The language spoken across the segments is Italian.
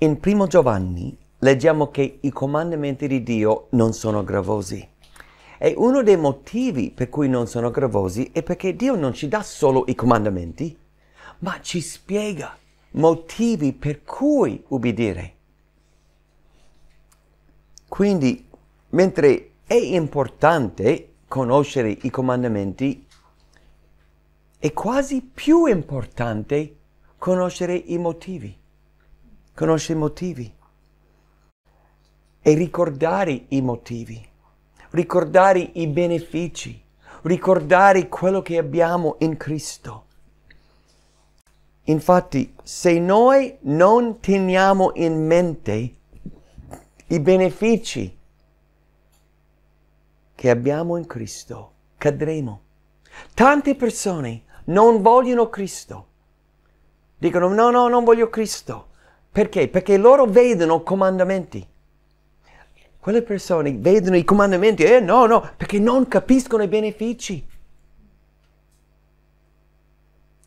In primo Giovanni leggiamo che i comandamenti di Dio non sono gravosi. E uno dei motivi per cui non sono gravosi è perché Dio non ci dà solo i comandamenti, ma ci spiega motivi per cui ubbidire. Quindi, mentre è importante conoscere i comandamenti, è quasi più importante conoscere i motivi conosce i motivi e ricordare i motivi, ricordare i benefici, ricordare quello che abbiamo in Cristo. Infatti, se noi non teniamo in mente i benefici che abbiamo in Cristo, cadremo. Tante persone non vogliono Cristo. Dicono, no, no, non voglio Cristo. Perché? Perché loro vedono comandamenti. Quelle persone vedono i comandamenti, eh no, no, perché non capiscono i benefici.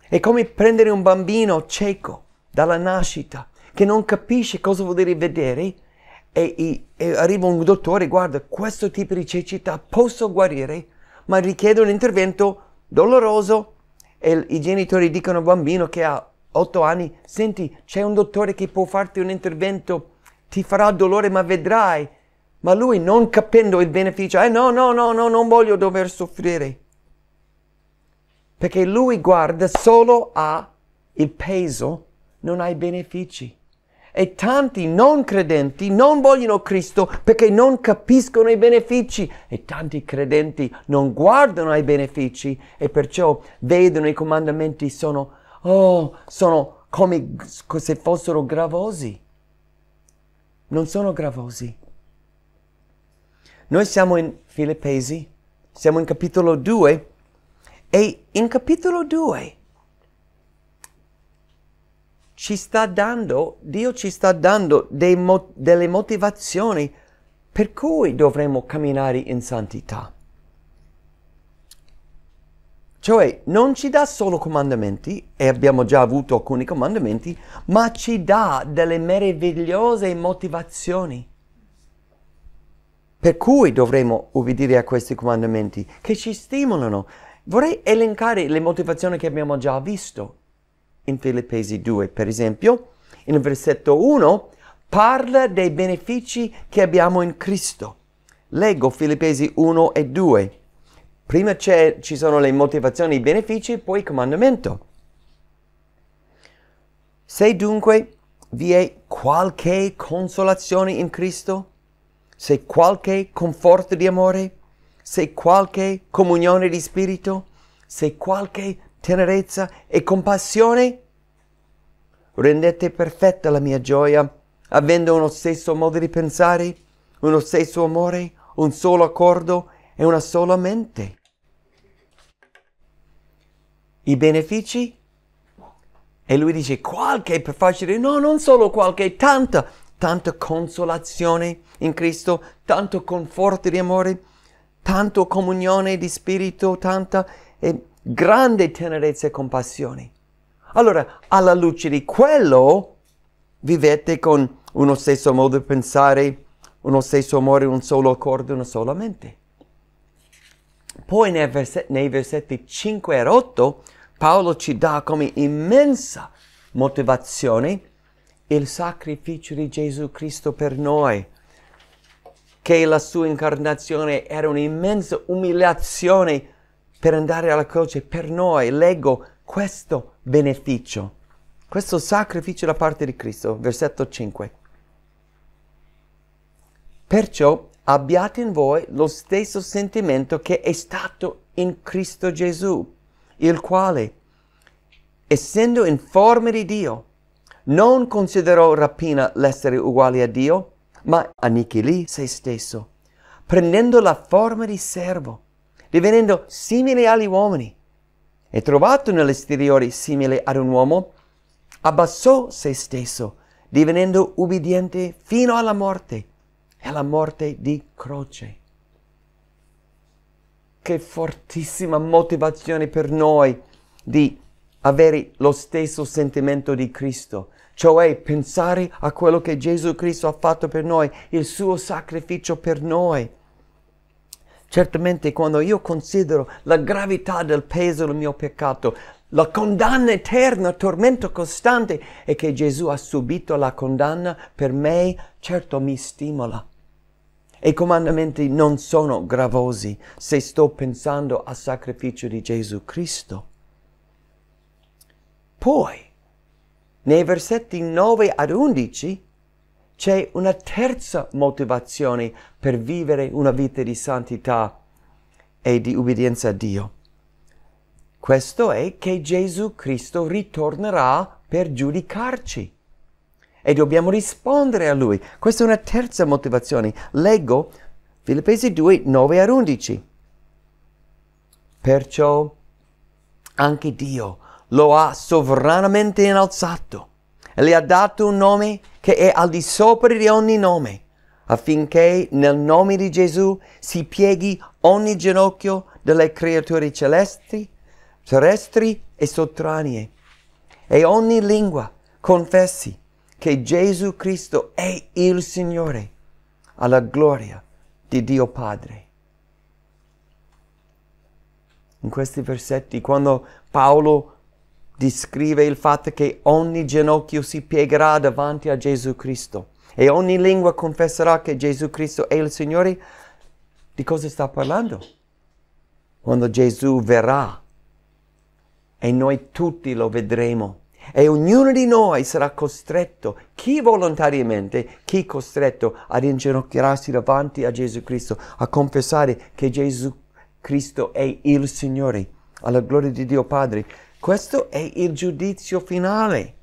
È come prendere un bambino cieco dalla nascita, che non capisce cosa vuol dire vedere, e, e, e, arriva un dottore, guarda, questo tipo di cecità posso guarire, ma richiede un intervento doloroso e i genitori dicono al bambino che ha otto anni, senti, c'è un dottore che può farti un intervento, ti farà dolore ma vedrai. Ma lui non capendo il beneficio, eh no, no, no, no, non voglio dover soffrire. Perché lui guarda solo a il peso, non ai benefici. E tanti non credenti non vogliono Cristo perché non capiscono i benefici. E tanti credenti non guardano ai benefici e perciò vedono i comandamenti sono Oh, sono come se fossero gravosi. Non sono gravosi. Noi siamo in Filippesi, siamo in capitolo 2 e in capitolo 2 ci sta dando, Dio ci sta dando mo- delle motivazioni per cui dovremmo camminare in santità. Cioè non ci dà solo comandamenti, e abbiamo già avuto alcuni comandamenti, ma ci dà delle meravigliose motivazioni. Per cui dovremo ubbidire a questi comandamenti che ci stimolano. Vorrei elencare le motivazioni che abbiamo già visto in Filippesi 2, per esempio, in versetto 1 parla dei benefici che abbiamo in Cristo. Leggo Filippesi 1 e 2. Prima ci sono le motivazioni, i benefici, poi il comandamento. Se dunque vi è qualche consolazione in Cristo, se qualche conforto di amore, se qualche comunione di spirito, se qualche tenerezza e compassione, rendete perfetta la mia gioia, avendo uno stesso modo di pensare, uno stesso amore, un solo accordo e una sola mente i benefici? E lui dice qualche, per farci dire, no, non solo qualche, tanta, tanta consolazione in Cristo, tanto conforto di amore, tanto comunione di spirito, tanta e grande tenerezza e compassione. Allora, alla luce di quello, vivete con uno stesso modo di pensare, uno stesso amore, un solo accordo, una sola mente. Poi nei, versetti, nei versetti 5 e 8 Paolo ci dà come immensa motivazione il sacrificio di Gesù Cristo per noi, che la sua incarnazione era un'immensa umiliazione per andare alla croce per noi. Leggo questo beneficio, questo sacrificio da parte di Cristo, versetto 5. Perciò abbiate in voi lo stesso sentimento che è stato in Cristo Gesù il quale, essendo in forma di Dio, non considerò rapina l'essere uguale a Dio, ma annichilì se stesso, prendendo la forma di servo, divenendo simile agli uomini. E trovato nell'esteriore simile ad un uomo, abbassò se stesso, divenendo ubbidiente fino alla morte, e alla morte di croce che fortissima motivazione per noi di avere lo stesso sentimento di Cristo, cioè pensare a quello che Gesù Cristo ha fatto per noi, il suo sacrificio per noi. Certamente quando io considero la gravità del peso del mio peccato, la condanna eterna, il tormento costante e che Gesù ha subito la condanna per me, certo mi stimola. E i comandamenti non sono gravosi se sto pensando al sacrificio di Gesù Cristo. Poi, nei versetti 9 ad 11, c'è una terza motivazione per vivere una vita di santità e di ubbidienza a Dio. Questo è che Gesù Cristo ritornerà per giudicarci e dobbiamo rispondere a lui. Questa è una terza motivazione. Leggo Filippesi 2, 9 a 11. Perciò anche Dio lo ha sovranamente innalzato e gli ha dato un nome che è al di sopra di ogni nome, affinché nel nome di Gesù si pieghi ogni ginocchio delle creature celesti, terrestri e sottranee, e ogni lingua confessi che Gesù Cristo è il Signore, alla gloria di Dio Padre. In questi versetti, quando Paolo descrive il fatto che ogni ginocchio si piegherà davanti a Gesù Cristo e ogni lingua confesserà che Gesù Cristo è il Signore, di cosa sta parlando? Quando Gesù verrà e noi tutti lo vedremo e ognuno di noi sarà costretto, chi volontariamente, chi costretto ad inginocchiarsi davanti a Gesù Cristo, a confessare che Gesù Cristo è il Signore, alla gloria di Dio Padre. Questo è il giudizio finale.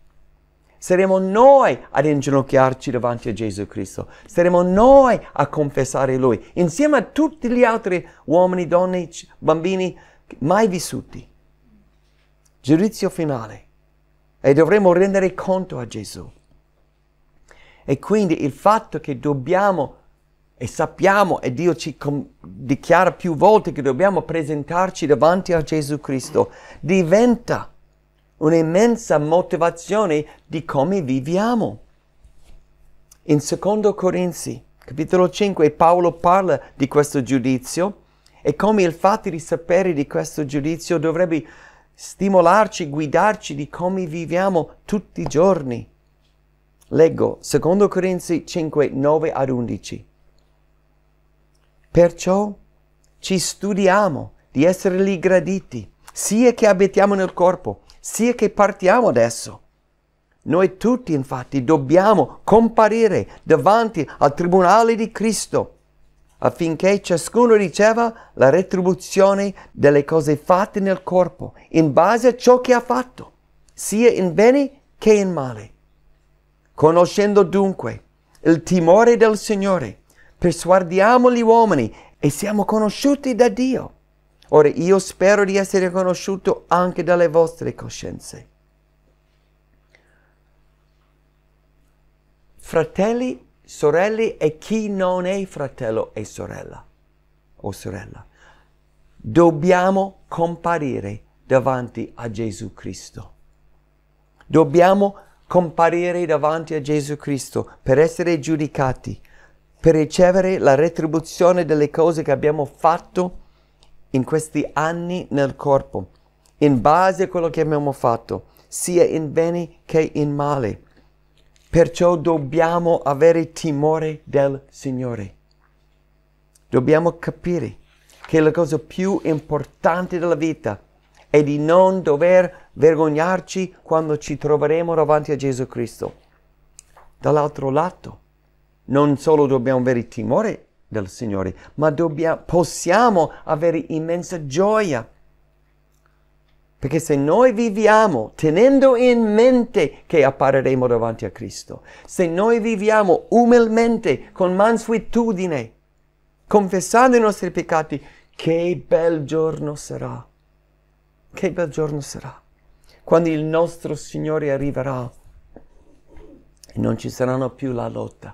Saremo noi ad inginocchiarci davanti a Gesù Cristo. Saremo noi a confessare Lui, insieme a tutti gli altri uomini, donne, bambini mai vissuti. Giudizio finale e dovremo rendere conto a Gesù. E quindi il fatto che dobbiamo e sappiamo e Dio ci com- dichiara più volte che dobbiamo presentarci davanti a Gesù Cristo diventa un'immensa motivazione di come viviamo. In 2 Corinzi, capitolo 5, Paolo parla di questo giudizio e come il fatto di sapere di questo giudizio dovrebbe stimolarci, guidarci di come viviamo tutti i giorni. Leggo 2 Corinzi 5, 9 ad 11. Perciò ci studiamo di essere lì graditi, sia che abitiamo nel corpo, sia che partiamo adesso. Noi tutti infatti dobbiamo comparire davanti al tribunale di Cristo affinché ciascuno riceva la retribuzione delle cose fatte nel corpo, in base a ciò che ha fatto, sia in bene che in male. Conoscendo dunque il timore del Signore, persuadiamo gli uomini e siamo conosciuti da Dio. Ora io spero di essere conosciuto anche dalle vostre coscienze. Fratelli sorelle e chi non è fratello e sorella o sorella. Dobbiamo comparire davanti a Gesù Cristo. Dobbiamo comparire davanti a Gesù Cristo per essere giudicati, per ricevere la retribuzione delle cose che abbiamo fatto in questi anni nel corpo, in base a quello che abbiamo fatto, sia in bene che in male. Perciò dobbiamo avere timore del Signore. Dobbiamo capire che la cosa più importante della vita è di non dover vergognarci quando ci troveremo davanti a Gesù Cristo. Dall'altro lato, non solo dobbiamo avere timore del Signore, ma dobbiamo, possiamo avere immensa gioia perché se noi viviamo tenendo in mente che appareremo davanti a Cristo, se noi viviamo umilmente, con mansuetudine, confessando i nostri peccati, che bel giorno sarà. Che bel giorno sarà. Quando il nostro Signore arriverà e non ci saranno più la lotta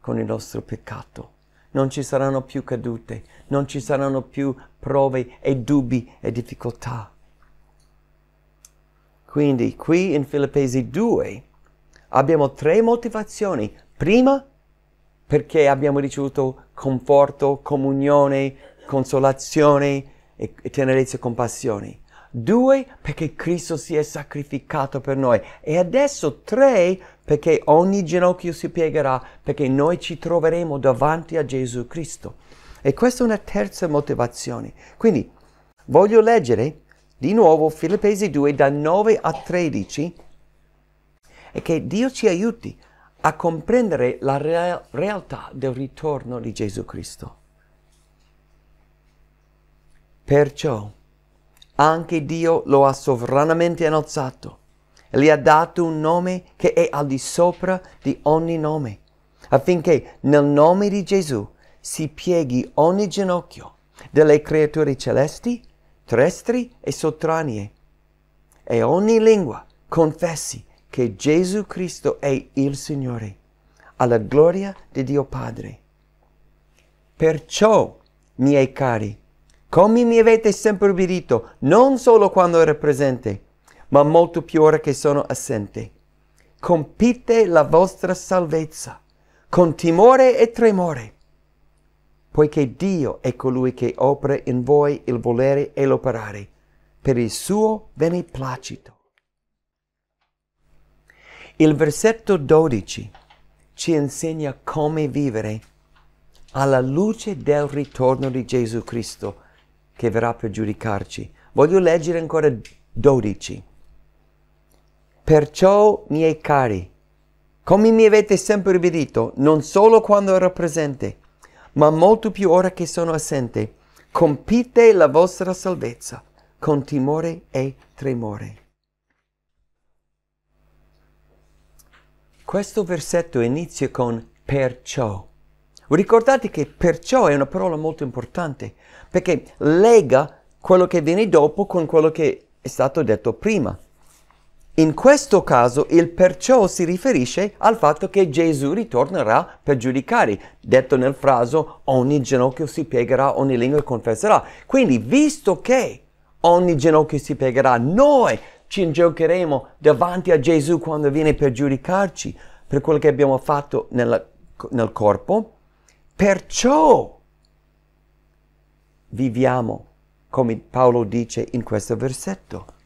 con il nostro peccato, non ci saranno più cadute, non ci saranno più prove e dubbi e difficoltà quindi qui in Filippesi 2 abbiamo tre motivazioni. Prima, perché abbiamo ricevuto conforto, comunione, consolazione, e tenerezza e compassione. Due, perché Cristo si è sacrificato per noi. E adesso tre, perché ogni ginocchio si piegherà, perché noi ci troveremo davanti a Gesù Cristo. E questa è una terza motivazione. Quindi voglio leggere di nuovo Filippesi 2 da 9 a 13 e che Dio ci aiuti a comprendere la real- realtà del ritorno di Gesù Cristo. Perciò anche Dio lo ha sovranamente innalzato e gli ha dato un nome che è al di sopra di ogni nome, affinché nel nome di Gesù si pieghi ogni ginocchio delle creature celesti terrestri e sottranie, e ogni lingua confessi che Gesù Cristo è il Signore, alla gloria di Dio Padre. Perciò, miei cari, come mi avete sempre ubbidito, non solo quando ero presente, ma molto più ora che sono assente, compite la vostra salvezza, con timore e tremore poiché Dio è colui che opera in voi il volere e l'operare per il suo beneplacito. Il versetto 12 ci insegna come vivere alla luce del ritorno di Gesù Cristo che verrà per giudicarci. Voglio leggere ancora 12. Perciò, miei cari, come mi avete sempre vedito, non solo quando ero presente, ma molto più ora che sono assente. Compite la vostra salvezza con timore e tremore. Questo versetto inizia con perciò. Ricordate che perciò è una parola molto importante perché lega quello che viene dopo con quello che è stato detto prima. In questo caso il perciò si riferisce al fatto che Gesù ritornerà per giudicare, detto nel fraso ogni ginocchio si piegherà, ogni lingua confesserà. Quindi visto che ogni ginocchio si piegherà, noi ci ingiocheremo davanti a Gesù quando viene per giudicarci per quello che abbiamo fatto nella, nel corpo, perciò viviamo, come Paolo dice in questo versetto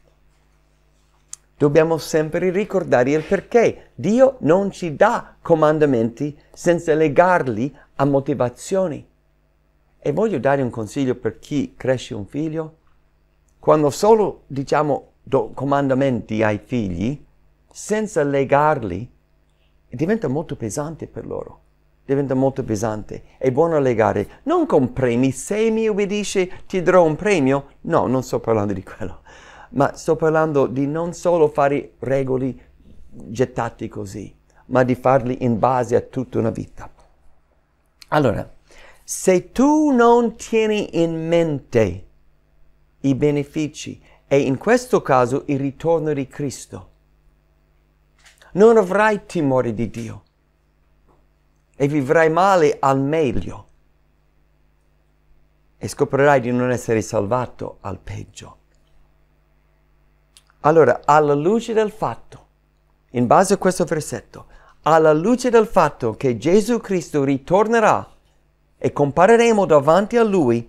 dobbiamo sempre ricordare il perché. Dio non ci dà comandamenti senza legarli a motivazioni. E voglio dare un consiglio per chi cresce un figlio. Quando solo diciamo do comandamenti ai figli, senza legarli, diventa molto pesante per loro. Diventa molto pesante. È buono legare, non con premi. Se mi obbedisce ti darò un premio. No, non sto parlando di quello ma sto parlando di non solo fare regoli gettati così, ma di farli in base a tutta una vita. Allora, se tu non tieni in mente i benefici e in questo caso il ritorno di Cristo, non avrai timore di Dio e vivrai male al meglio e scoprirai di non essere salvato al peggio. Allora, alla luce del fatto, in base a questo versetto, alla luce del fatto che Gesù Cristo ritornerà e compareremo davanti a Lui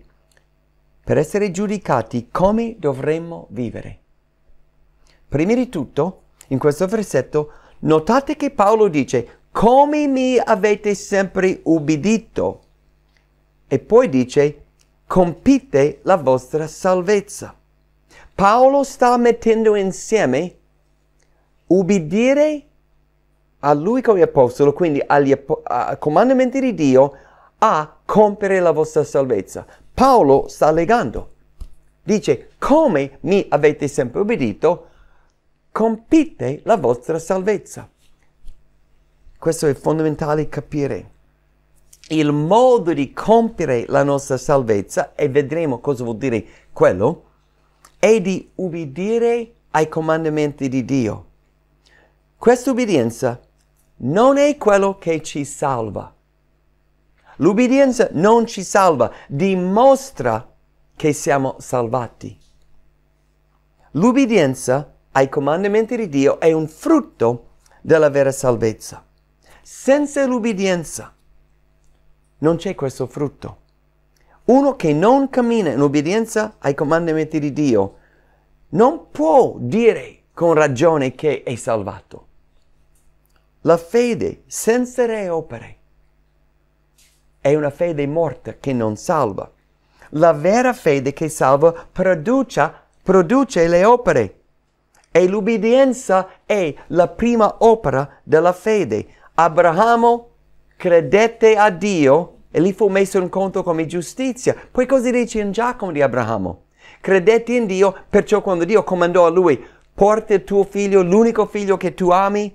per essere giudicati come dovremmo vivere. Prima di tutto, in questo versetto, notate che Paolo dice come mi avete sempre ubbidito e poi dice compite la vostra salvezza. Paolo sta mettendo insieme ubbidire a lui come apostolo, quindi agli ap- comandamenti di Dio, a compiere la vostra salvezza. Paolo sta legando. Dice, come mi avete sempre obbedito, compite la vostra salvezza. Questo è fondamentale capire. Il modo di compiere la nostra salvezza, e vedremo cosa vuol dire quello, e di ubbidire ai comandamenti di Dio. Questa ubbidienza non è quello che ci salva. L'ubbidienza non ci salva, dimostra che siamo salvati. L'ubbidienza ai comandamenti di Dio è un frutto della vera salvezza. Senza l'ubbidienza non c'è questo frutto. Uno che non cammina in obbedienza ai comandamenti di Dio non può dire con ragione che è salvato. La fede senza le opere è una fede morta che non salva. La vera fede che salva produce, produce le opere. E l'obbedienza è la prima opera della fede. Abramo credette a Dio e li fu messo in conto come giustizia. Poi cosa dice in Giacomo di Abramo? credetti in Dio, perciò quando Dio comandò a lui, porta il tuo figlio, l'unico figlio che tu ami,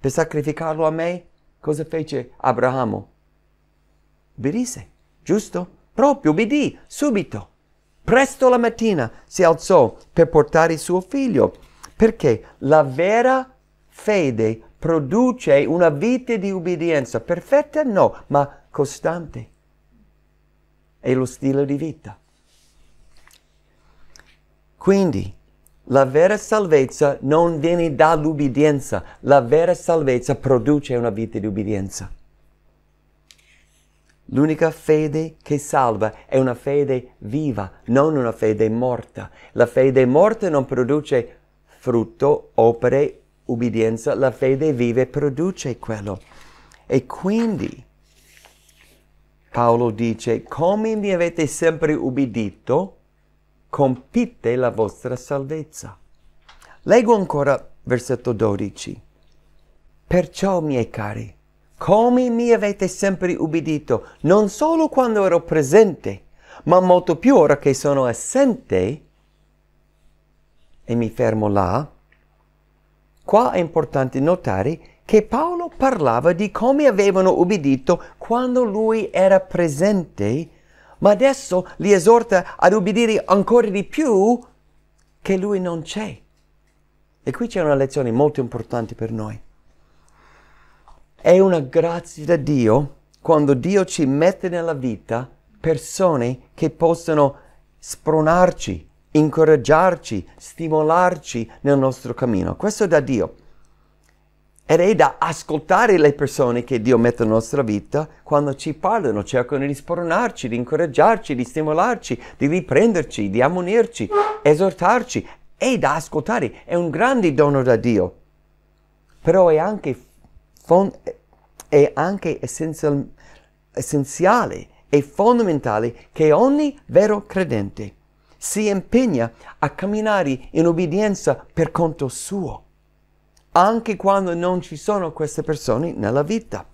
per sacrificarlo a me, cosa fece Abramo? Obbedisse, giusto? Proprio obbedì, subito. Presto la mattina si alzò per portare suo figlio, perché la vera fede produce una vita di ubbidienza. Perfetta no, ma costante è lo stile di vita. Quindi la vera salvezza non viene dall'ubbidienza, la vera salvezza produce una vita di ubbidienza. L'unica fede che salva è una fede viva, non una fede morta. La fede morta non produce frutto, opere, ubbidienza, la fede viva produce quello. E quindi Paolo dice, come mi avete sempre ubbidito, compite la vostra salvezza. Leggo ancora versetto 12. Perciò, miei cari, come mi avete sempre ubbidito, non solo quando ero presente, ma molto più ora che sono assente, e mi fermo là, qua è importante notare che Paolo parlava di come avevano ubbidito quando lui era presente, ma adesso li esorta ad ubbidire ancora di più che lui non c'è. E qui c'è una lezione molto importante per noi. È una grazia da Dio quando Dio ci mette nella vita persone che possono spronarci, incoraggiarci, stimolarci nel nostro cammino. Questo è da Dio. Ed è da ascoltare le persone che Dio mette nella nostra vita quando ci parlano, cercano di spornarci, di incoraggiarci, di stimolarci, di riprenderci, di ammonirci, esortarci. È da ascoltare, è un grande dono da Dio. Però è anche, fond- è anche essenzial- essenziale e fondamentale che ogni vero credente si impegna a camminare in obbedienza per conto suo anche quando non ci sono queste persone nella vita.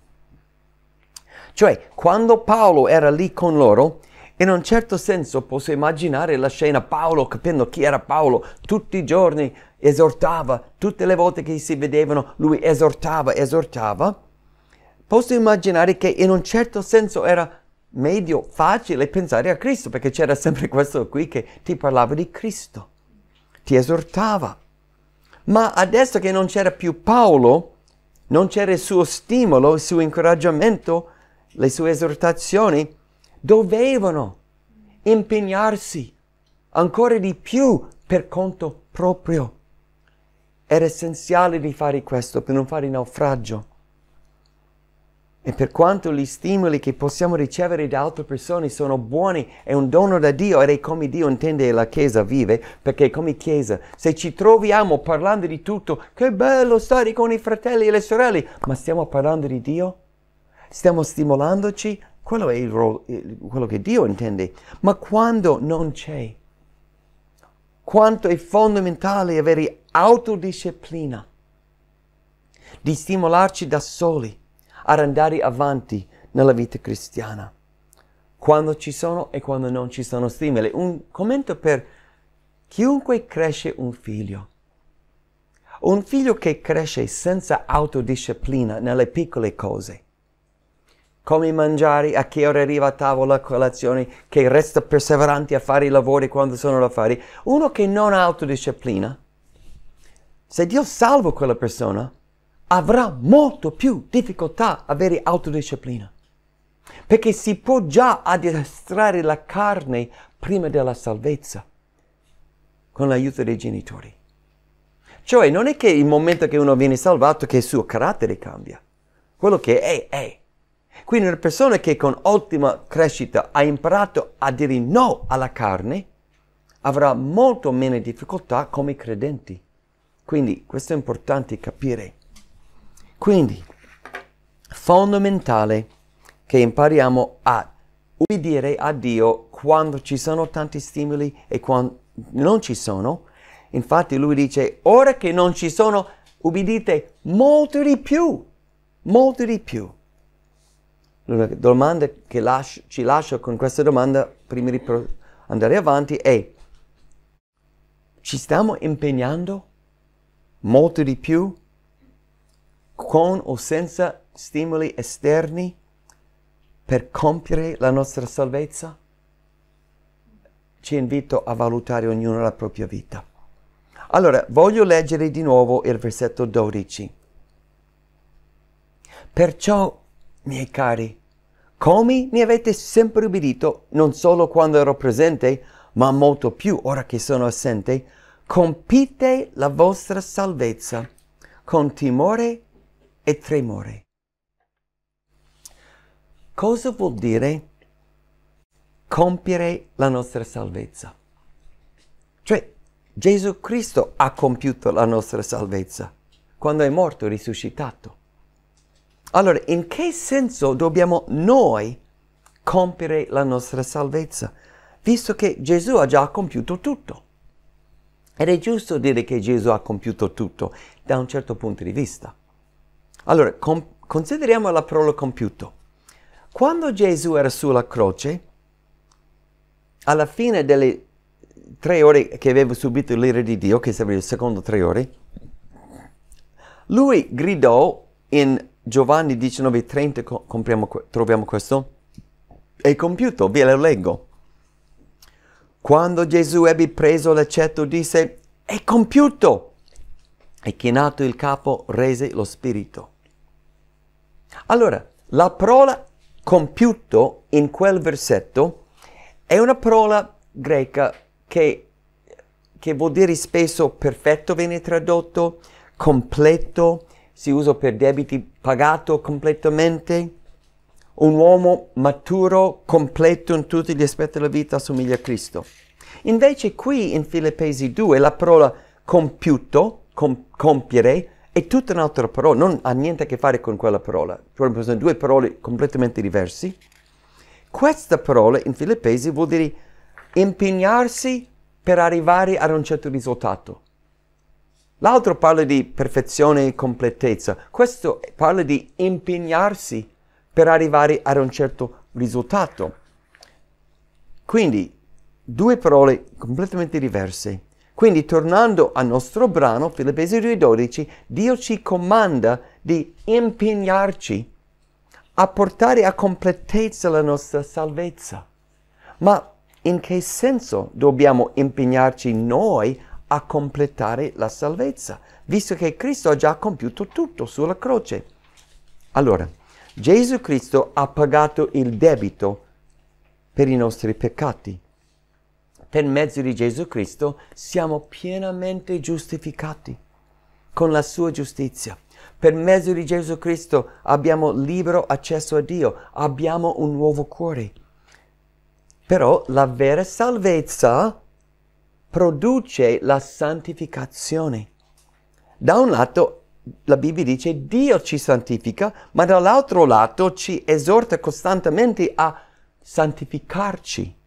Cioè, quando Paolo era lì con loro, in un certo senso posso immaginare la scena Paolo capendo chi era Paolo, tutti i giorni esortava, tutte le volte che si vedevano lui esortava, esortava. Posso immaginare che in un certo senso era meglio, facile pensare a Cristo perché c'era sempre questo qui che ti parlava di Cristo, ti esortava. Ma adesso che non c'era più Paolo, non c'era il suo stimolo, il suo incoraggiamento, le sue esortazioni, dovevano impegnarsi ancora di più per conto proprio. Era essenziale di fare questo per non fare naufragio. E per quanto gli stimoli che possiamo ricevere da altre persone sono buoni, è un dono da Dio ed è come Dio intende la Chiesa vive, perché come Chiesa, se ci troviamo parlando di tutto, che bello stare con i fratelli e le sorelle, ma stiamo parlando di Dio? Stiamo stimolandoci? Quello è ro- quello che Dio intende. Ma quando non c'è, quanto è fondamentale avere autodisciplina, di stimolarci da soli ad andare avanti nella vita cristiana, quando ci sono e quando non ci sono stimoli. Un commento per chiunque cresce un figlio. Un figlio che cresce senza autodisciplina nelle piccole cose, come mangiare, a che ora arriva a tavola, a colazione, che resta perseverante a fare i lavori quando sono da fare, uno che non ha autodisciplina, se Dio salva quella persona, avrà molto più difficoltà ad avere autodisciplina, perché si può già addestrare la carne prima della salvezza, con l'aiuto dei genitori. Cioè, non è che il momento che uno viene salvato che il suo carattere cambia, quello che è, è. Quindi una persona che con ottima crescita ha imparato a dire no alla carne, avrà molto meno difficoltà come credenti. Quindi questo è importante capire. Quindi, fondamentale che impariamo a ubbidire a Dio quando ci sono tanti stimoli e quando non ci sono. Infatti lui dice, ora che non ci sono, ubbidite molto di più, molto di più. La domanda che lascio, ci lascio con questa domanda prima di andare avanti è, ci stiamo impegnando molto di più con o senza stimoli esterni per compiere la nostra salvezza? Ci invito a valutare ognuno la propria vita. Allora, voglio leggere di nuovo il versetto 12. Perciò, miei cari, come mi avete sempre ubbidito, non solo quando ero presente, ma molto più ora che sono assente, compite la vostra salvezza con timore e tremore. Cosa vuol dire compiere la nostra salvezza? Cioè, Gesù Cristo ha compiuto la nostra salvezza quando è morto, risuscitato. Allora, in che senso dobbiamo noi compiere la nostra salvezza, visto che Gesù ha già compiuto tutto? Ed è giusto dire che Gesù ha compiuto tutto da un certo punto di vista. Allora, com- consideriamo la parola compiuto. Quando Gesù era sulla croce, alla fine delle tre ore che aveva subito l'ira di Dio, che sarebbe il secondo tre ore, lui gridò in Giovanni 19:30, troviamo questo, è compiuto, ve lo leggo. Quando Gesù ebbe preso l'accetto disse, è compiuto! E chinato il capo, rese lo spirito. Allora, la parola compiuto in quel versetto è una parola greca che, che vuol dire spesso perfetto viene tradotto, completo, si usa per debiti pagato completamente. Un uomo maturo, completo in tutti gli aspetti della vita, assomiglia a Cristo. Invece qui in Filippesi 2 la parola compiuto, com- compiere, è tutta un'altra parola, non ha niente a che fare con quella parola. Cioè, sono due parole completamente diverse. Questa parola in filippese vuol dire impegnarsi per arrivare ad un certo risultato. L'altro parla di perfezione e completezza, questo parla di impegnarsi per arrivare ad un certo risultato. Quindi due parole completamente diverse quindi tornando al nostro brano, Filippesi 2.12, Dio ci comanda di impegnarci a portare a completezza la nostra salvezza. Ma in che senso dobbiamo impegnarci noi a completare la salvezza, visto che Cristo ha già compiuto tutto sulla croce? Allora, Gesù Cristo ha pagato il debito per i nostri peccati per mezzo di Gesù Cristo siamo pienamente giustificati con la sua giustizia. Per mezzo di Gesù Cristo abbiamo libero accesso a Dio, abbiamo un nuovo cuore. Però la vera salvezza produce la santificazione. Da un lato la Bibbia dice Dio ci santifica, ma dall'altro lato ci esorta costantemente a santificarci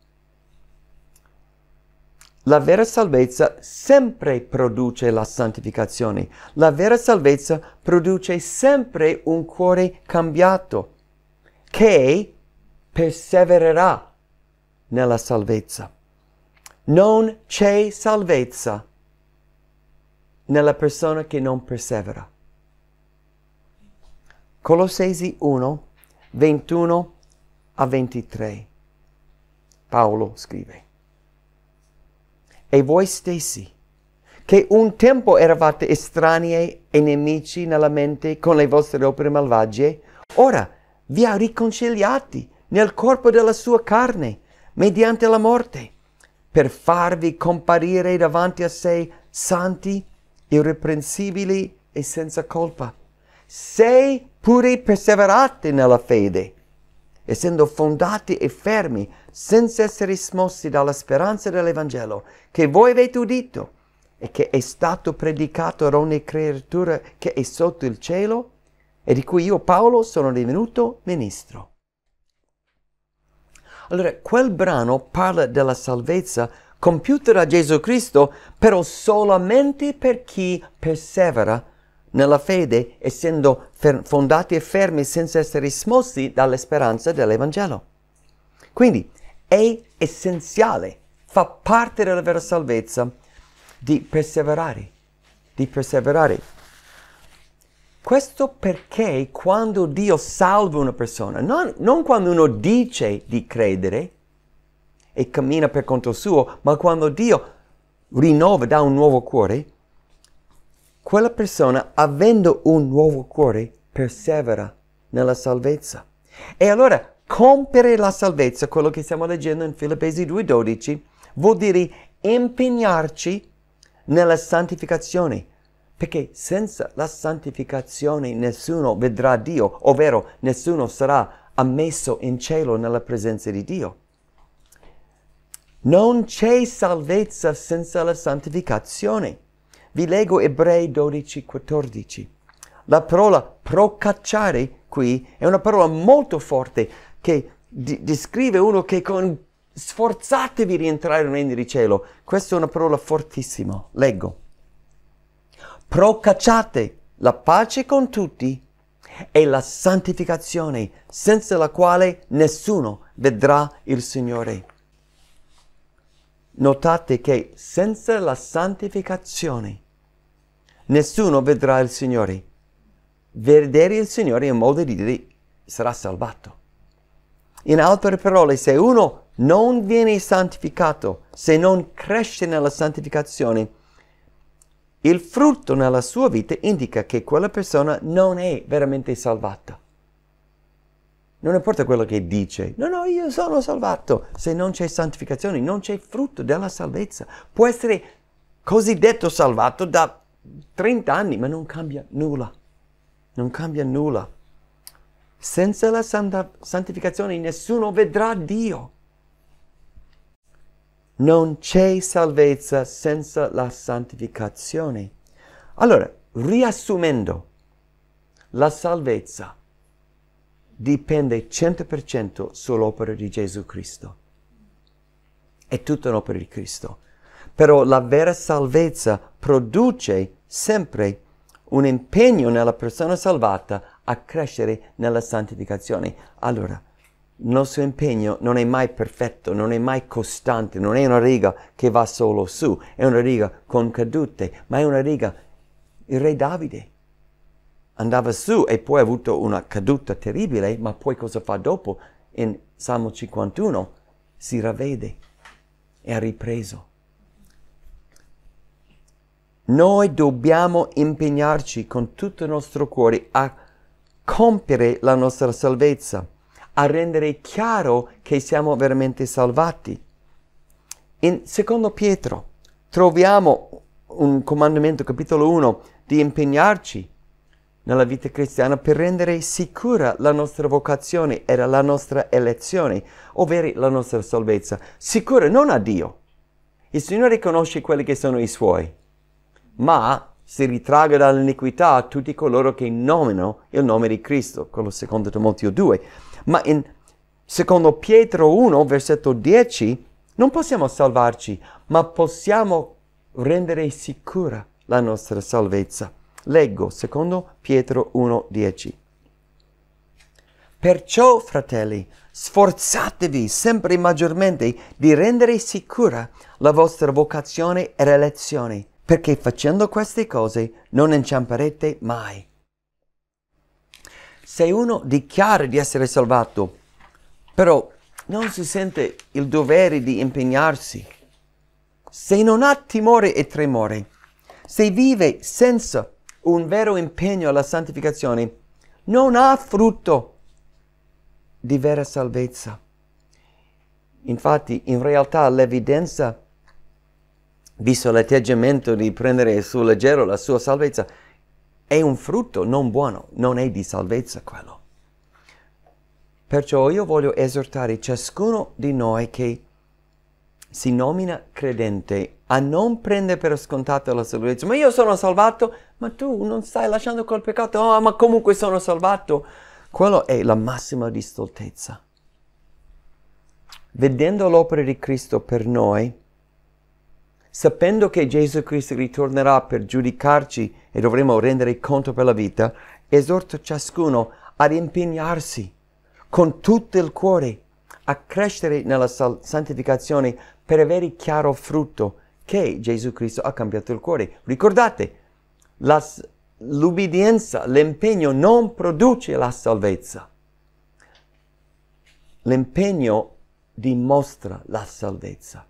la vera salvezza sempre produce la santificazione. La vera salvezza produce sempre un cuore cambiato che persevererà nella salvezza. Non c'è salvezza nella persona che non persevera. Colossesi 1, 21 a 23. Paolo scrive e voi stessi, che un tempo eravate estranei e nemici nella mente con le vostre opere malvagie, ora vi ha riconciliati nel corpo della sua carne, mediante la morte, per farvi comparire davanti a sé santi, irreprensibili e senza colpa, se pure perseverate nella fede, essendo fondati e fermi senza essere smossi dalla speranza dell'Evangelo che voi avete udito e che è stato predicato ad ogni creatura che è sotto il cielo e di cui io Paolo sono divenuto ministro. Allora, quel brano parla della salvezza compiuta da Gesù Cristo, però solamente per chi persevera nella fede, essendo fondati e fermi senza essere smossi dalla speranza dell'Evangelo. Quindi, è essenziale, fa parte della vera salvezza di perseverare, di perseverare. Questo perché quando Dio salva una persona, non, non quando uno dice di credere e cammina per conto suo, ma quando Dio rinnova, dà un nuovo cuore, quella persona, avendo un nuovo cuore, persevera nella salvezza. E allora Compiere la salvezza, quello che stiamo leggendo in Filippesi 2.12, vuol dire impegnarci nella santificazione, perché senza la santificazione nessuno vedrà Dio, ovvero nessuno sarà ammesso in cielo nella presenza di Dio. Non c'è salvezza senza la santificazione. Vi leggo Ebrei 12,14. La parola procacciare qui è una parola molto forte che di- descrive uno che con sforzatevi rientrare nel regno di cielo. Questa è una parola fortissima. Leggo. Procacciate la pace con tutti e la santificazione senza la quale nessuno vedrà il Signore. Notate che senza la santificazione nessuno vedrà il Signore. Vedere il Signore è un modo di dire sarà salvato. In altre parole, se uno non viene santificato, se non cresce nella santificazione, il frutto nella sua vita indica che quella persona non è veramente salvata. Non importa quello che dice, no, no, io sono salvato. Se non c'è santificazione, non c'è frutto della salvezza. Può essere cosiddetto salvato da 30 anni, ma non cambia nulla. Non cambia nulla. Senza la santa- santificazione nessuno vedrà Dio. Non c'è salvezza senza la santificazione. Allora, riassumendo, la salvezza dipende 100% sull'opera di Gesù Cristo. È tutta un'opera di Cristo. Però la vera salvezza produce sempre un impegno nella persona salvata a crescere nella santificazione. Allora, il nostro impegno non è mai perfetto, non è mai costante, non è una riga che va solo su, è una riga con cadute, ma è una riga. Il re Davide andava su e poi ha avuto una caduta terribile, ma poi cosa fa dopo? In Salmo 51 si ravvede e ha ripreso. Noi dobbiamo impegnarci con tutto il nostro cuore a compiere la nostra salvezza, a rendere chiaro che siamo veramente salvati. In secondo Pietro troviamo un comandamento, capitolo 1, di impegnarci nella vita cristiana per rendere sicura la nostra vocazione e la nostra elezione, ovvero la nostra salvezza. Sicura non a Dio. Il Signore conosce quelli che sono i Suoi, ma si ritraga dall'iniquità tutti coloro che nominano il nome di Cristo, quello secondo Timoteo 2. Ma in secondo Pietro 1, versetto 10, non possiamo salvarci, ma possiamo rendere sicura la nostra salvezza. Leggo secondo Pietro 1, 10. Perciò, fratelli, sforzatevi sempre maggiormente di rendere sicura la vostra vocazione e elezione perché facendo queste cose non inciamperete mai. Se uno dichiara di essere salvato, però non si sente il dovere di impegnarsi, se non ha timore e tremore, se vive senza un vero impegno alla santificazione, non ha frutto di vera salvezza. Infatti, in realtà l'evidenza visto l'atteggiamento di prendere sul leggero la sua salvezza, è un frutto non buono, non è di salvezza quello. Perciò io voglio esortare ciascuno di noi che si nomina credente a non prendere per scontato la salvezza. Ma io sono salvato, ma tu non stai lasciando col peccato, oh, ma comunque sono salvato. Quello è la massima di stoltezza. Vedendo l'opera di Cristo per noi, sapendo che Gesù Cristo ritornerà per giudicarci e dovremo rendere conto per la vita, esorto ciascuno ad impegnarsi con tutto il cuore a crescere nella santificazione per avere chiaro frutto che Gesù Cristo ha cambiato il cuore. Ricordate, la, l'ubbidienza, l'impegno non produce la salvezza. L'impegno dimostra la salvezza.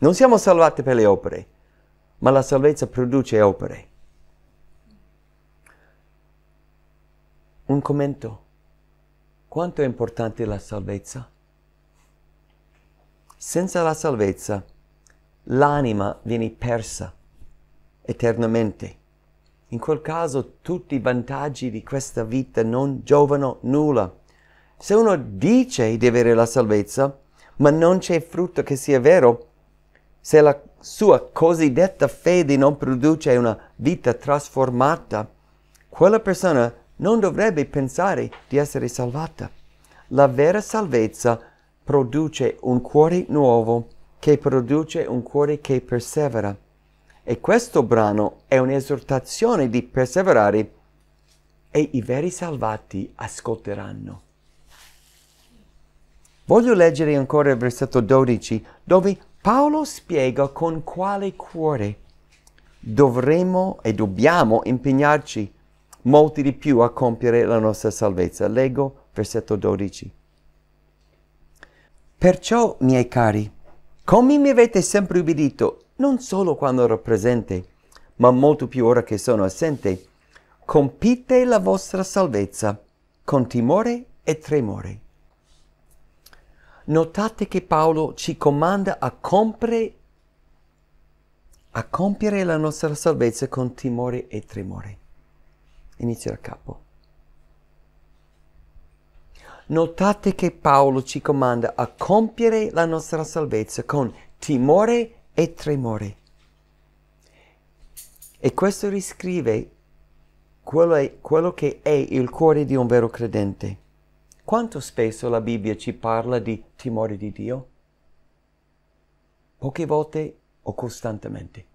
Non siamo salvati per le opere, ma la salvezza produce opere. Un commento. Quanto è importante la salvezza? Senza la salvezza l'anima viene persa eternamente. In quel caso tutti i vantaggi di questa vita non giovano nulla. Se uno dice di avere la salvezza, ma non c'è frutto che sia vero, se la sua cosiddetta fede non produce una vita trasformata, quella persona non dovrebbe pensare di essere salvata. La vera salvezza produce un cuore nuovo che produce un cuore che persevera. E questo brano è un'esortazione di perseverare e i veri salvati ascolteranno. Voglio leggere ancora il versetto 12 dove Paolo spiega con quale cuore dovremo e dobbiamo impegnarci molti di più a compiere la nostra salvezza. Leggo versetto 12. Perciò, miei cari, come mi avete sempre ubbidito, non solo quando ero presente, ma molto più ora che sono assente, compite la vostra salvezza con timore e tremore. Notate che Paolo ci comanda a compiere, a compiere la nostra salvezza con timore e tremore. Inizio da capo. Notate che Paolo ci comanda a compiere la nostra salvezza con timore e tremore. E questo riscrive quello, è, quello, che è il cuore di un vero credente. Quanto spesso la Bibbia ci parla di timore di Dio? Poche volte o costantemente?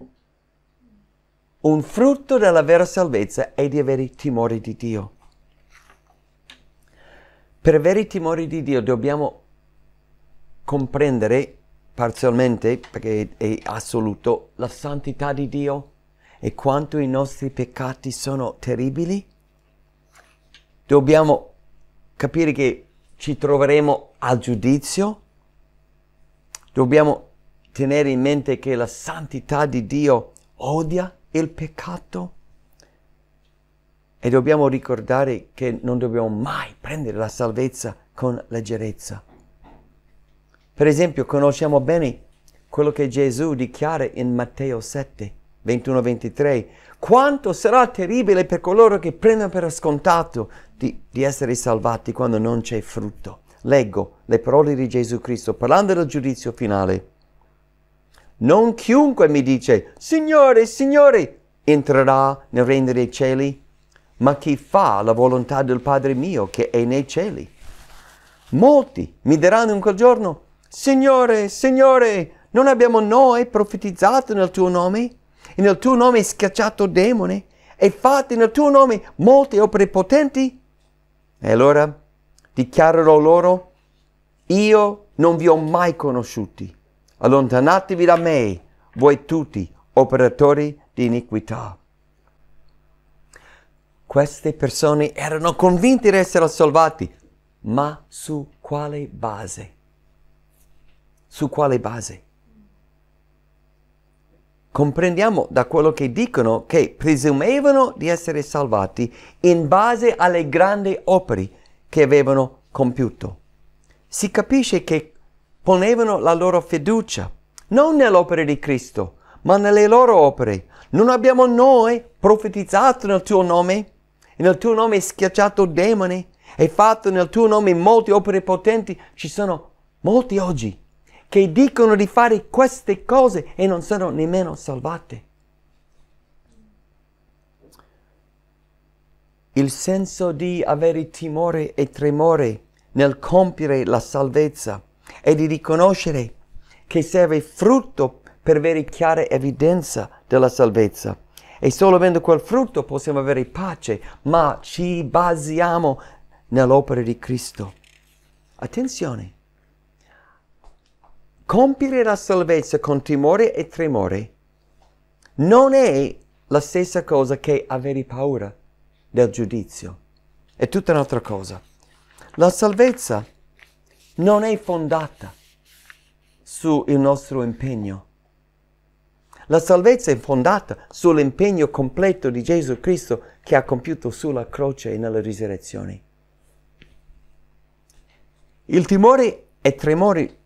Un frutto della vera salvezza è di avere timore di Dio. Per avere timore di Dio dobbiamo comprendere parzialmente, perché è assoluto, la santità di Dio e quanto i nostri peccati sono terribili. Dobbiamo capire che ci troveremo al giudizio, dobbiamo tenere in mente che la santità di Dio odia il peccato e dobbiamo ricordare che non dobbiamo mai prendere la salvezza con leggerezza. Per esempio, conosciamo bene quello che Gesù dichiara in Matteo 7, 21-23, quanto sarà terribile per coloro che prendono per scontato di, di, essere salvati quando non c'è frutto. Leggo le parole di Gesù Cristo parlando del giudizio finale. Non chiunque mi dice, Signore, Signore, entrerà nel regno dei cieli, ma chi fa la volontà del Padre mio che è nei cieli. Molti mi diranno in quel giorno, Signore, Signore, non abbiamo noi profetizzato nel tuo nome? e nel tuo nome è scacciato demone, e fatte nel tuo nome molte opere potenti. E allora dichiarerò loro, io non vi ho mai conosciuti, allontanatevi da me, voi tutti operatori di iniquità. Queste persone erano convinte di essere salvati, ma su quale base? Su quale base? Comprendiamo da quello che dicono che presumevano di essere salvati in base alle grandi opere che avevano compiuto. Si capisce che ponevano la loro fiducia non nell'opera di Cristo, ma nelle loro opere. Non abbiamo noi profetizzato nel tuo nome? Nel tuo nome schiacciato demoni? e fatto nel tuo nome molte opere potenti? Ci sono molti oggi che dicono di fare queste cose e non sono nemmeno salvate. Il senso di avere timore e tremore nel compiere la salvezza e di riconoscere che serve frutto per avere chiara evidenza della salvezza. E solo avendo quel frutto possiamo avere pace, ma ci basiamo nell'opera di Cristo. Attenzione, Compiere la salvezza con timore e tremore non è la stessa cosa che avere paura del giudizio. È tutta un'altra cosa. La salvezza non è fondata sul nostro impegno. La salvezza è fondata sull'impegno completo di Gesù Cristo che ha compiuto sulla croce e nella risurrezione. Il timore e tremore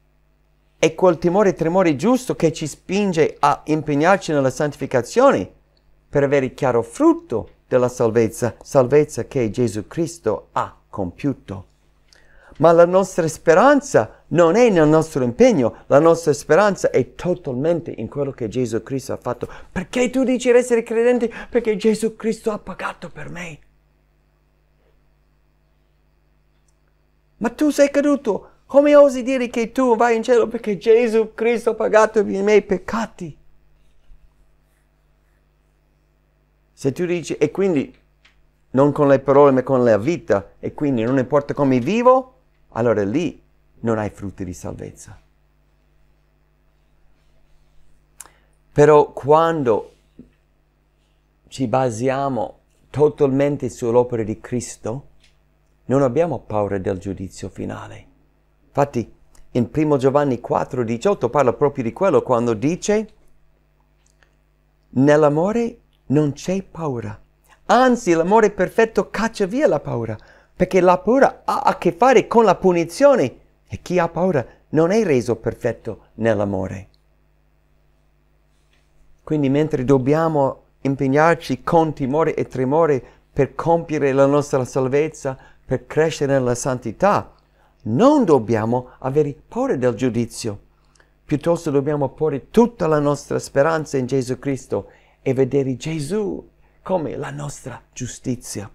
è quel timore e tremore giusto che ci spinge a impegnarci nella santificazione per avere chiaro frutto della salvezza, salvezza che Gesù Cristo ha compiuto. Ma la nostra speranza non è nel nostro impegno, la nostra speranza è totalmente in quello che Gesù Cristo ha fatto. Perché tu dici di essere credente? Perché Gesù Cristo ha pagato per me. Ma tu sei caduto, come osi dire che tu vai in cielo perché Gesù Cristo ha pagato i miei peccati? Se tu dici, e quindi non con le parole ma con la vita, e quindi non importa come vivo, allora lì non hai frutti di salvezza. Però quando ci basiamo totalmente sull'opera di Cristo, non abbiamo paura del giudizio finale. Infatti in 1 Giovanni 4,18 parla proprio di quello quando dice nell'amore non c'è paura. Anzi, l'amore perfetto caccia via la paura, perché la paura ha a che fare con la punizione e chi ha paura non è reso perfetto nell'amore. Quindi mentre dobbiamo impegnarci con timore e tremore per compiere la nostra salvezza, per crescere nella santità, non dobbiamo avere paura del giudizio, piuttosto dobbiamo porre tutta la nostra speranza in Gesù Cristo e vedere Gesù come la nostra giustizia.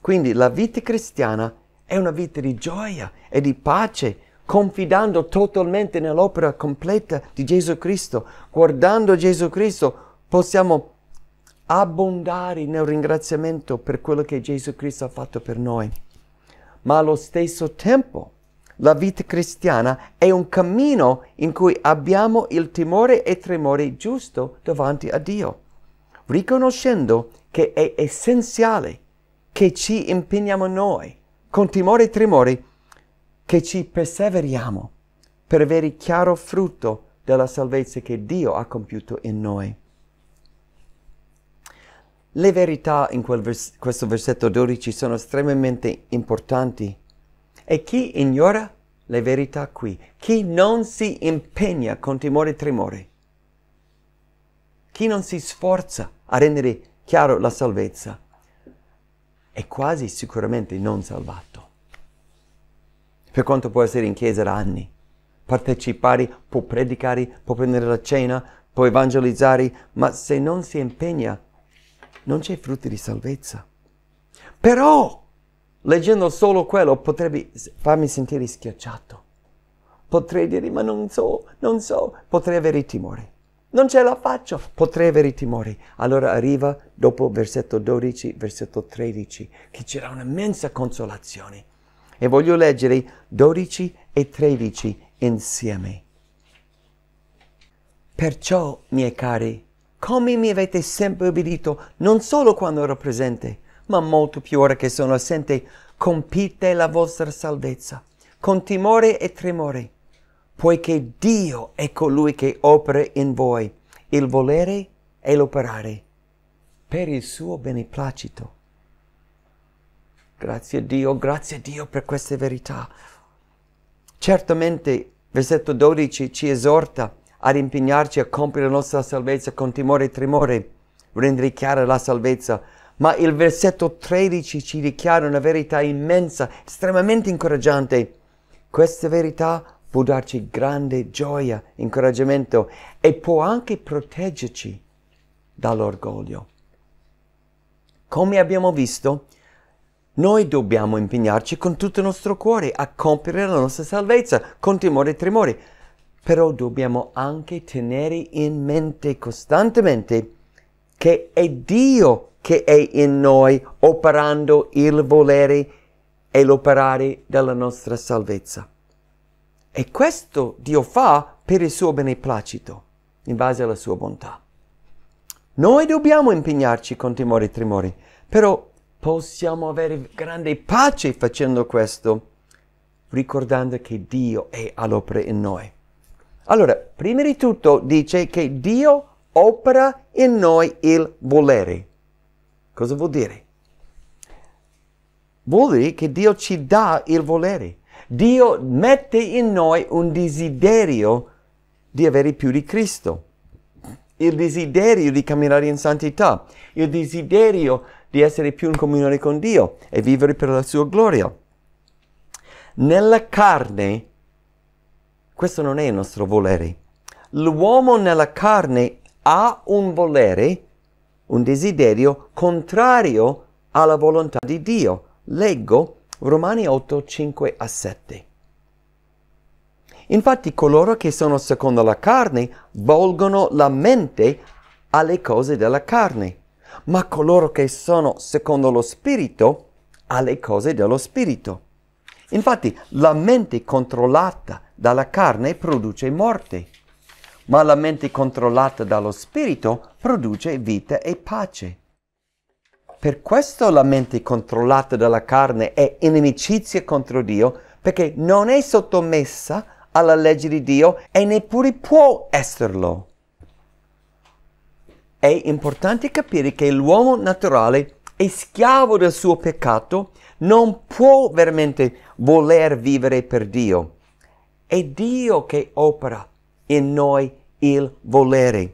Quindi la vita cristiana è una vita di gioia e di pace, confidando totalmente nell'opera completa di Gesù Cristo. Guardando Gesù Cristo possiamo abbondare nel ringraziamento per quello che Gesù Cristo ha fatto per noi ma allo stesso tempo la vita cristiana è un cammino in cui abbiamo il timore e tremore giusto davanti a Dio, riconoscendo che è essenziale che ci impegniamo noi, con timore e tremore, che ci perseveriamo per avere chiaro frutto della salvezza che Dio ha compiuto in noi. Le verità in vers- questo versetto 12 sono estremamente importanti. E chi ignora le verità qui? Chi non si impegna con timore e tremore? Chi non si sforza a rendere chiaro la salvezza è quasi sicuramente non salvato. Per quanto può essere in chiesa da anni, partecipare, può predicare, può prendere la cena, può evangelizzare, ma se non si impegna non c'è frutto di salvezza. Però, leggendo solo quello, potrebbe farmi sentire schiacciato. Potrei dire, ma non so, non so, potrei avere timore. Non ce la faccio, potrei avere timore. Allora arriva dopo versetto 12, versetto 13, che c'era un'immensa consolazione. E voglio leggere 12 e 13 insieme. Perciò, miei cari, come mi avete sempre obbedito, non solo quando ero presente, ma molto più ora che sono assente, compite la vostra salvezza, con timore e tremore, poiché Dio è colui che opera in voi il volere e l'operare per il suo beneplacito. Grazie a Dio, grazie a Dio per queste verità. Certamente, versetto 12 ci esorta ad impegnarci a compiere la nostra salvezza con timore e tremore, rendere chiara la salvezza. Ma il versetto 13 ci dichiara una verità immensa, estremamente incoraggiante. Questa verità può darci grande gioia, incoraggiamento e può anche proteggerci dall'orgoglio. Come abbiamo visto, noi dobbiamo impegnarci con tutto il nostro cuore a compiere la nostra salvezza con timore e tremore però dobbiamo anche tenere in mente costantemente che è Dio che è in noi operando il volere e l'operare della nostra salvezza. E questo Dio fa per il suo beneplacito, in base alla sua bontà. Noi dobbiamo impegnarci con timore e tremore, però possiamo avere grande pace facendo questo, ricordando che Dio è all'opera in noi. Allora, prima di tutto dice che Dio opera in noi il volere. Cosa vuol dire? Vuol dire che Dio ci dà il volere. Dio mette in noi un desiderio di avere più di Cristo, il desiderio di camminare in santità, il desiderio di essere più in comunione con Dio e vivere per la sua gloria. Nella carne questo non è il nostro volere. L'uomo nella carne ha un volere, un desiderio contrario alla volontà di Dio. Leggo Romani 8, 5 a 7. Infatti coloro che sono secondo la carne volgono la mente alle cose della carne, ma coloro che sono secondo lo spirito alle cose dello spirito. Infatti la mente controllata dalla carne produce morte, ma la mente controllata dallo spirito produce vita e pace. Per questo la mente controllata dalla carne è inimicizia contro Dio, perché non è sottomessa alla legge di Dio e neppure può esserlo. È importante capire che l'uomo naturale è schiavo del suo peccato, non può veramente voler vivere per Dio. È Dio che opera in noi il volere,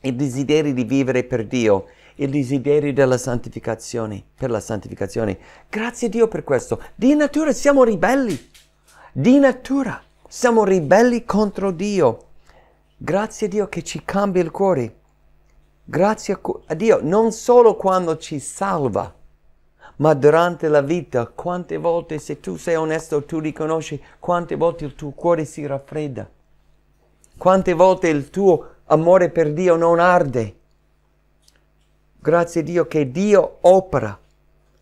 il desiderio di vivere per Dio, il desiderio della santificazione, per la santificazione. Grazie a Dio per questo. Di natura siamo ribelli. Di natura siamo ribelli contro Dio. Grazie a Dio che ci cambia il cuore grazie a Dio non solo quando ci salva, ma durante la vita, quante volte se tu sei onesto tu riconosci quante volte il tuo cuore si raffredda, quante volte il tuo amore per Dio non arde. Grazie a Dio che Dio opera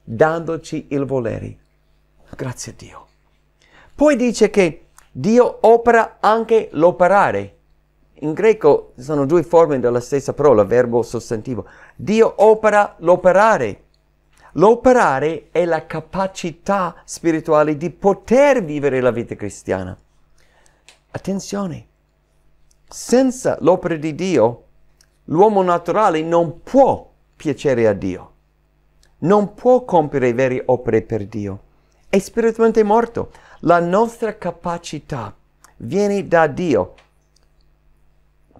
dandoci il volere. Grazie a Dio. Poi dice che Dio opera anche l'operare in greco sono due forme della stessa parola, verbo sostantivo. Dio opera l'operare. L'operare è la capacità spirituale di poter vivere la vita cristiana. Attenzione, senza l'opera di Dio, l'uomo naturale non può piacere a Dio, non può compiere vere opere per Dio, è spiritualmente morto. La nostra capacità viene da Dio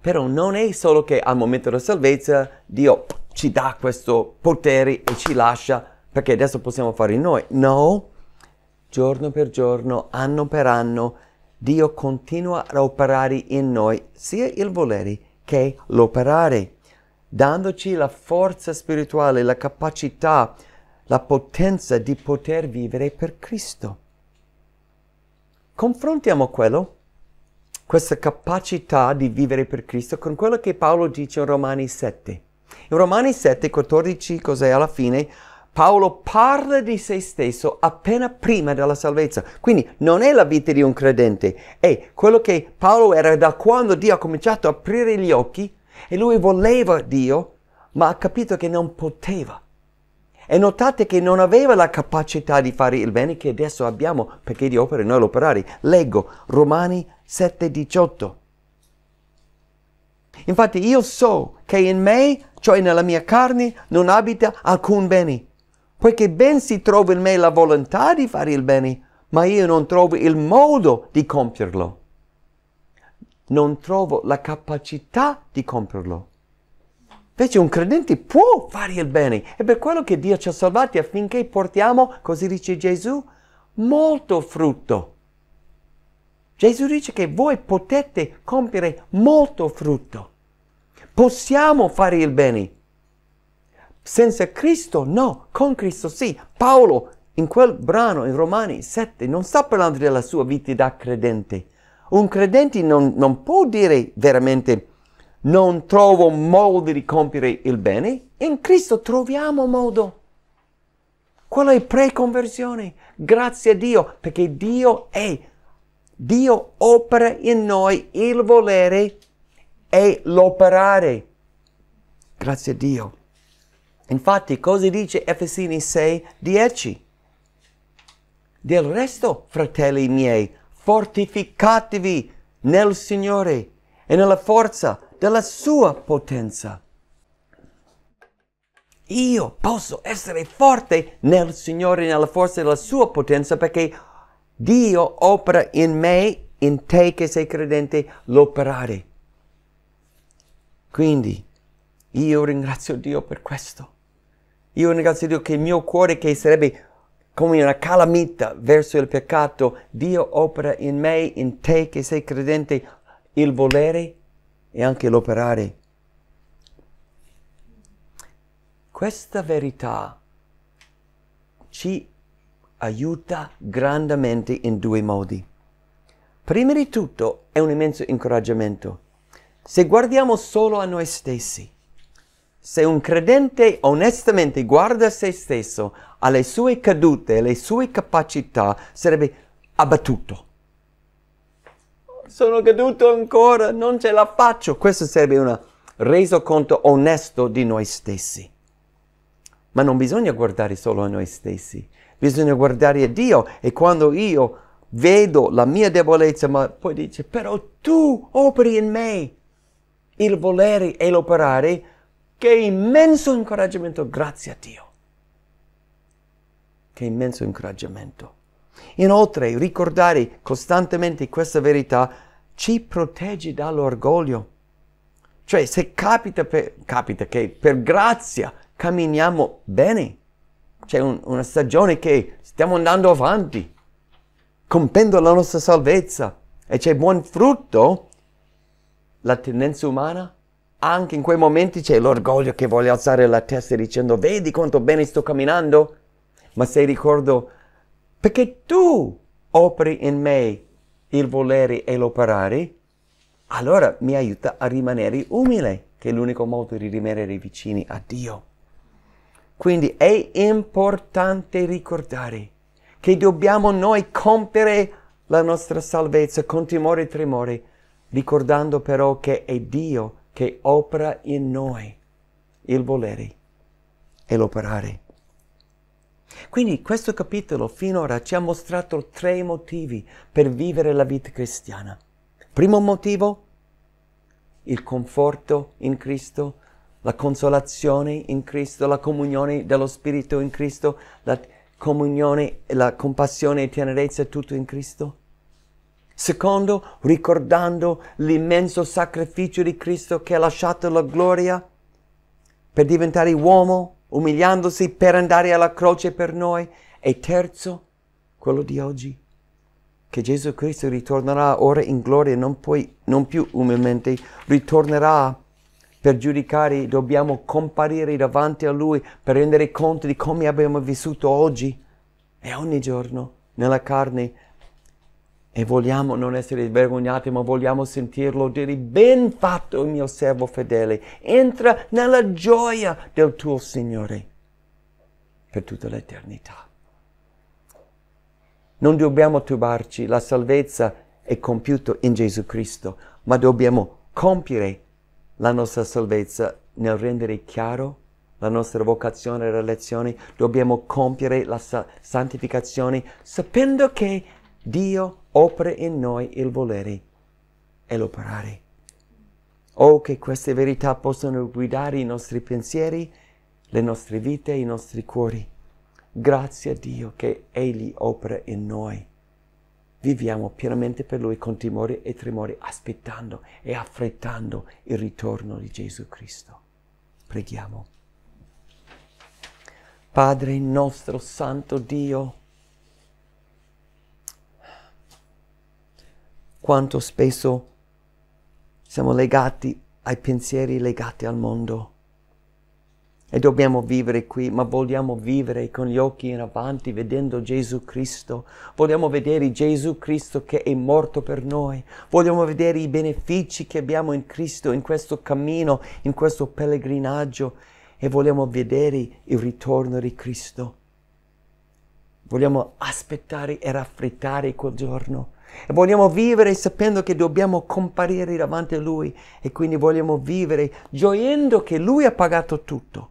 però non è solo che al momento della salvezza Dio ci dà questo potere e ci lascia perché adesso possiamo fare noi. No, giorno per giorno, anno per anno, Dio continua ad operare in noi sia il volere che l'operare, dandoci la forza spirituale, la capacità, la potenza di poter vivere per Cristo. Confrontiamo quello questa capacità di vivere per Cristo con quello che Paolo dice in Romani 7. In Romani 7, 14, cos'è alla fine? Paolo parla di se stesso appena prima della salvezza, quindi non è la vita di un credente, è quello che Paolo era da quando Dio ha cominciato a aprire gli occhi e lui voleva Dio, ma ha capito che non poteva. E notate che non aveva la capacità di fare il bene che adesso abbiamo perché di opera noi l'operare. Leggo Romani 7:18. Infatti io so che in me, cioè nella mia carne, non abita alcun bene, poiché ben si trova in me la volontà di fare il bene, ma io non trovo il modo di compierlo. Non trovo la capacità di compierlo. Invece un credente può fare il bene. È per quello che Dio ci ha salvati affinché portiamo, così dice Gesù, molto frutto. Gesù dice che voi potete compiere molto frutto. Possiamo fare il bene. Senza Cristo no, con Cristo sì. Paolo in quel brano in Romani 7 non sta parlando della sua vita da credente. Un credente non, non può dire veramente non trovo modo di compiere il bene. In Cristo troviamo modo. Quella è preconversione. Grazie a Dio perché Dio è Dio opera in noi il volere e l'operare. Grazie a Dio. Infatti, cosa dice Efesini 6, 10? Del resto, fratelli miei, fortificatevi nel Signore e nella forza della sua potenza. Io posso essere forte nel Signore e nella forza della sua potenza perché Dio opera in me, in te che sei credente, l'operare. Quindi io ringrazio Dio per questo. Io ringrazio Dio che il mio cuore che sarebbe come una calamita verso il peccato, Dio opera in me, in te che sei credente, il volere e anche l'operare. Questa verità ci aiuta grandemente in due modi. Prima di tutto è un immenso incoraggiamento. Se guardiamo solo a noi stessi, se un credente onestamente guarda se stesso, alle sue cadute, alle sue capacità, sarebbe abbattuto. Sono caduto ancora, non ce la faccio. Questo sarebbe un resoconto onesto di noi stessi. Ma non bisogna guardare solo a noi stessi, bisogna guardare a Dio e quando io vedo la mia debolezza, ma poi dice, però tu operi in me il volere e l'operare, che immenso incoraggiamento, grazie a Dio. Che immenso incoraggiamento. Inoltre, ricordare costantemente questa verità ci protegge dall'orgoglio. Cioè, se capita, per, capita che per grazia camminiamo bene, c'è un, una stagione che stiamo andando avanti, compendo la nostra salvezza e c'è buon frutto. La tendenza umana, anche in quei momenti c'è l'orgoglio che voglio alzare la testa dicendo vedi quanto bene sto camminando, ma se ricordo perché tu operi in me il volere e l'operare, allora mi aiuta a rimanere umile, che è l'unico modo di rimanere vicini a Dio. Quindi è importante ricordare che dobbiamo noi compiere la nostra salvezza con timore e tremore, ricordando però che è Dio che opera in noi il volere e l'operare. Quindi questo capitolo finora ci ha mostrato tre motivi per vivere la vita cristiana. Primo motivo, il conforto in Cristo la consolazione in Cristo, la comunione dello Spirito in Cristo, la comunione, la compassione e tenerezza, tutto in Cristo. Secondo, ricordando l'immenso sacrificio di Cristo che ha lasciato la gloria per diventare uomo, umiliandosi per andare alla croce per noi. E terzo, quello di oggi, che Gesù Cristo ritornerà ora in gloria, non, poi, non più umilmente, ritornerà per giudicare, dobbiamo comparire davanti a Lui per rendere conto di come abbiamo vissuto oggi e ogni giorno nella carne. E vogliamo non essere vergognati, ma vogliamo sentirlo dire, ben fatto il mio servo fedele, entra nella gioia del tuo Signore per tutta l'eternità. Non dobbiamo turbarci, la salvezza è compiuta in Gesù Cristo, ma dobbiamo compiere la nostra salvezza nel rendere chiaro la nostra vocazione e le lezioni, dobbiamo compiere la sa- santificazione sapendo che Dio opera in noi il volere e l'operare. Oh, che queste verità possano guidare i nostri pensieri, le nostre vite, i nostri cuori. Grazie a Dio che Egli opera in noi viviamo pienamente per Lui con timore e tremore, aspettando e affrettando il ritorno di Gesù Cristo. Preghiamo. Padre nostro Santo Dio, quanto spesso siamo legati ai pensieri legati al mondo e dobbiamo vivere qui, ma vogliamo vivere con gli occhi in avanti vedendo Gesù Cristo. Vogliamo vedere Gesù Cristo che è morto per noi. Vogliamo vedere i benefici che abbiamo in Cristo, in questo cammino, in questo pellegrinaggio e vogliamo vedere il ritorno di Cristo. Vogliamo aspettare e raffreddare quel giorno. E vogliamo vivere sapendo che dobbiamo comparire davanti a Lui e quindi vogliamo vivere gioiendo che Lui ha pagato tutto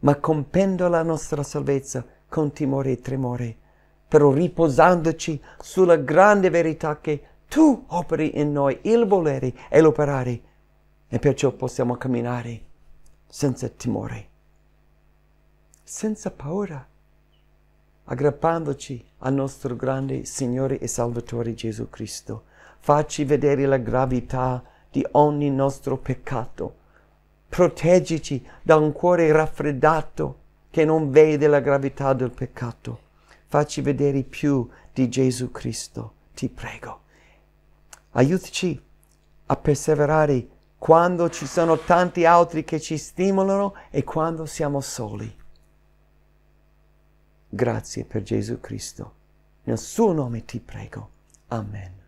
ma compendo la nostra salvezza con timore e tremore, però riposandoci sulla grande verità che tu operi in noi il volere e l'operare, e perciò possiamo camminare senza timore, senza paura, aggrappandoci al nostro grande Signore e Salvatore Gesù Cristo. Facci vedere la gravità di ogni nostro peccato proteggici da un cuore raffreddato che non vede la gravità del peccato. Facci vedere più di Gesù Cristo, ti prego. Aiutaci a perseverare quando ci sono tanti altri che ci stimolano e quando siamo soli. Grazie per Gesù Cristo. Nel suo nome ti prego. Amen.